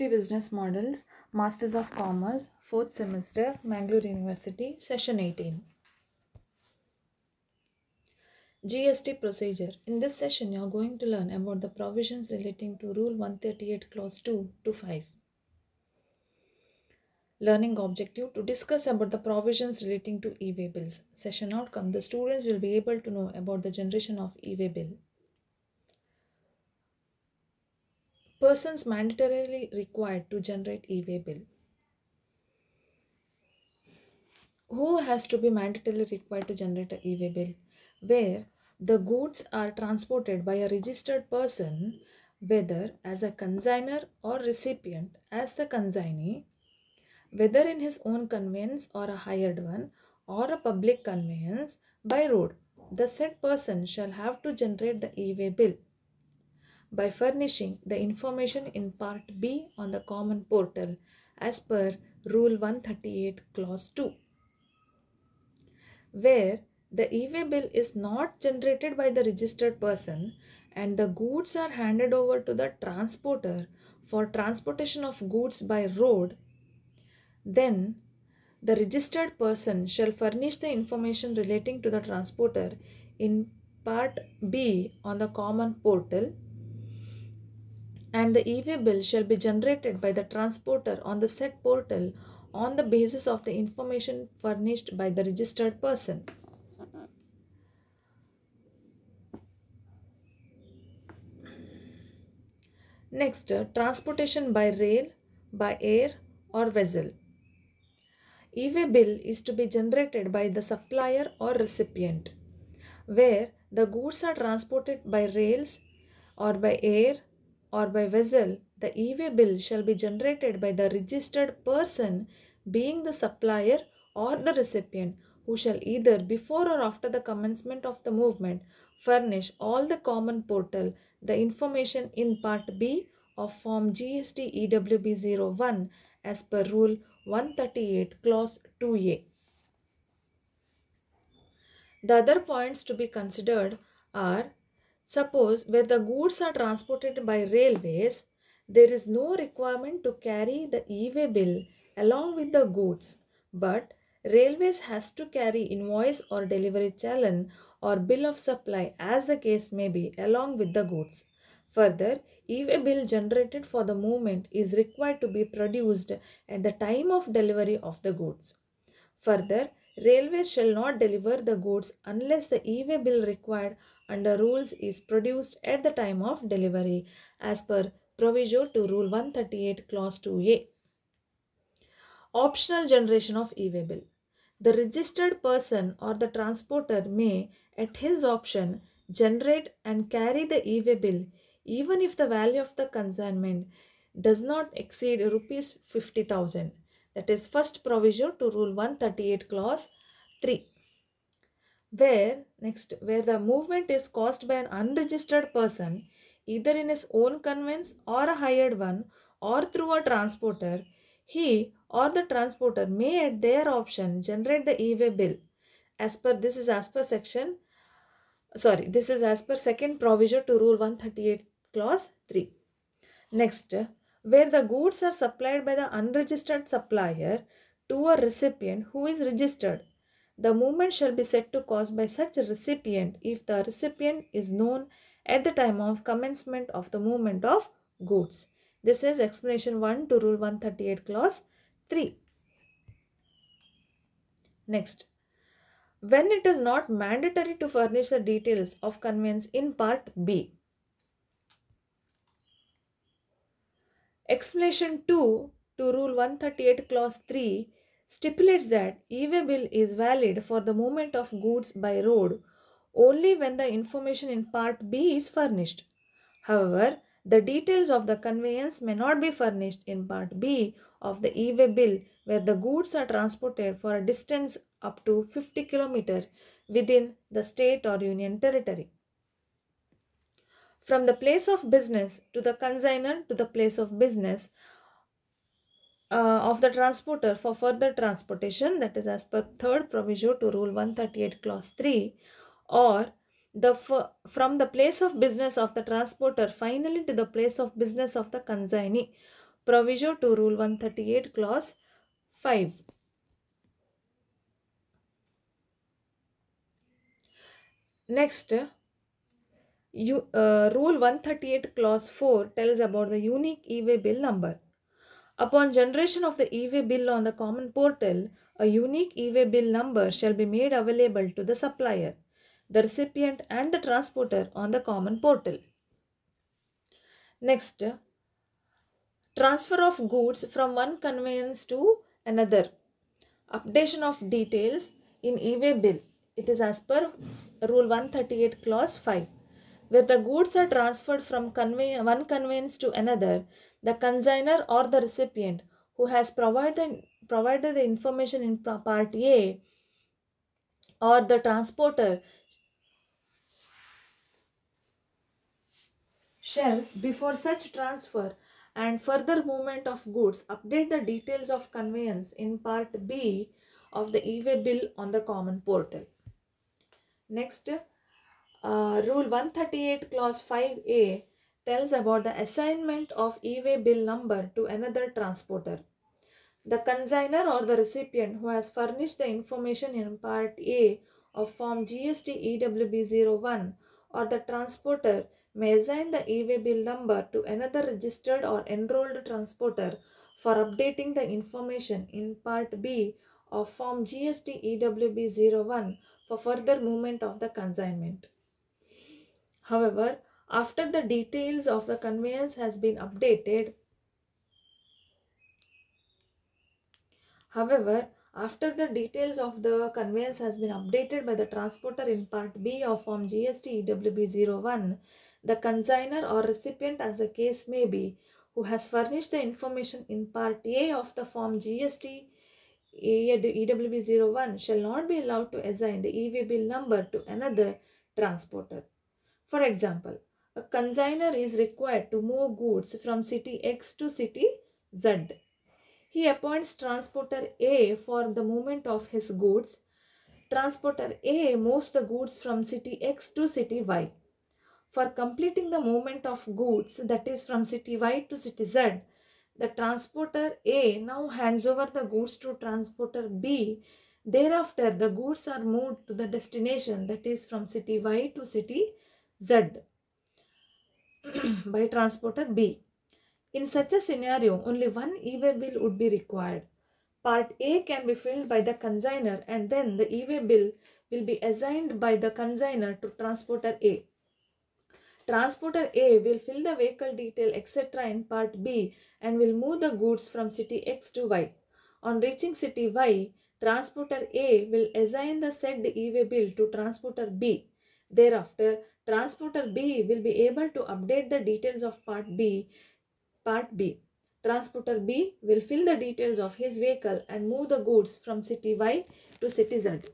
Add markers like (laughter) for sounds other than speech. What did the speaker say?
University Business Models, Masters of Commerce, 4th semester, Mangalore University, Session 18. GST procedure. In this session, you are going to learn about the provisions relating to Rule 138 Clause 2 to 5. Learning objective to discuss about the provisions relating to e-way bills. Session outcome. The students will be able to know about the generation of e-way bill. persons mandatorily required to generate e-way bill. Who has to be mandatorily required to generate a e-way bill? Where the goods are transported by a registered person whether as a consigner or recipient as the consignee whether in his own conveyance or a hired one or a public conveyance by road the said person shall have to generate the e-way bill by furnishing the information in Part B on the Common Portal as per Rule 138 Clause 2. Where the e-way bill is not generated by the registered person and the goods are handed over to the transporter for transportation of goods by road, then the registered person shall furnish the information relating to the transporter in Part B on the Common Portal and the EV bill shall be generated by the transporter on the set portal on the basis of the information furnished by the registered person. Next, uh, transportation by rail, by air or vessel. EV bill is to be generated by the supplier or recipient, where the goods are transported by rails or by air or by vessel, the EV bill shall be generated by the registered person being the supplier or the recipient who shall either before or after the commencement of the movement furnish all the common portal the information in part B of form GST EWB 01 as per rule 138 clause 2a. The other points to be considered are Suppose where the goods are transported by railways, there is no requirement to carry the e-way bill along with the goods, but railways has to carry invoice or delivery challan or bill of supply as the case may be along with the goods. Further, e-way bill generated for the movement is required to be produced at the time of delivery of the goods. Further, Railways shall not deliver the goods unless the e-way bill required under rules is produced at the time of delivery as per proviso to rule 138 clause 2a. Optional generation of e-way bill. The registered person or the transporter may at his option generate and carry the e-way bill even if the value of the consignment does not exceed rupees 50000 that is first proviso to rule 138 clause 3 where next where the movement is caused by an unregistered person either in his own conveyance or a hired one or through a transporter he or the transporter may at their option generate the e-way bill as per this is as per section sorry this is as per second proviso to rule 138 clause 3 next where the goods are supplied by the unregistered supplier to a recipient who is registered. The movement shall be said to cause by such recipient if the recipient is known at the time of commencement of the movement of goods. This is explanation 1 to rule 138 clause 3. Next, when it is not mandatory to furnish the details of conveyance in part B, Explanation 2 to Rule 138 Clause 3 stipulates that e way bill is valid for the movement of goods by road only when the information in Part B is furnished. However, the details of the conveyance may not be furnished in Part B of the e way bill where the goods are transported for a distance up to 50 km within the state or union territory from the place of business to the consignor to the place of business uh, of the transporter for further transportation that is as per third proviso to rule 138 clause 3 or the from the place of business of the transporter finally to the place of business of the consignee proviso to rule 138 clause 5 next you uh, Rule 138 Clause 4 tells about the unique e-way bill number. Upon generation of the e-way bill on the common portal, a unique e-way bill number shall be made available to the supplier, the recipient and the transporter on the common portal. Next, transfer of goods from one conveyance to another. Updation of details in e-way bill. It is as per Rule 138 Clause 5 where the goods are transferred from convey- one conveyance to another, the consigner or the recipient who has provided, provided the information in part A or the transporter shall, before such transfer and further movement of goods, update the details of conveyance in part B of the e-way bill on the common portal. Next, uh, Rule 138 Clause 5A tells about the assignment of e-way bill number to another transporter. The consigner or the recipient who has furnished the information in Part A of Form GST EWB 01 or the transporter may assign the e-way bill number to another registered or enrolled transporter for updating the information in Part B of Form GST EWB 01 for further movement of the consignment. However, after the details of the conveyance has been updated, However, after the details of the conveyance has been updated by the transporter in Part B of Form GST EWB 01, the consigner or recipient as the case may be, who has furnished the information in Part A of the Form GST EWB 01 shall not be allowed to assign the EV bill number to another transporter. For example, a consigner is required to move goods from city X to city Z. He appoints transporter A for the movement of his goods. Transporter A moves the goods from city X to city Y. For completing the movement of goods, that is from city Y to city Z, the transporter A now hands over the goods to transporter B. Thereafter, the goods are moved to the destination, that is from city Y to city Z. Z (clears throat) by transporter B. In such a scenario, only one e-way bill would be required. Part A can be filled by the consigner and then the e-way bill will be assigned by the consigner to transporter A. Transporter A will fill the vehicle detail etc. in part B and will move the goods from city X to Y. On reaching city Y, transporter A will assign the said e-way bill to transporter B. Thereafter, Transporter B will be able to update the details of part B, part B. Transporter B will fill the details of his vehicle and move the goods from city Y to city Z.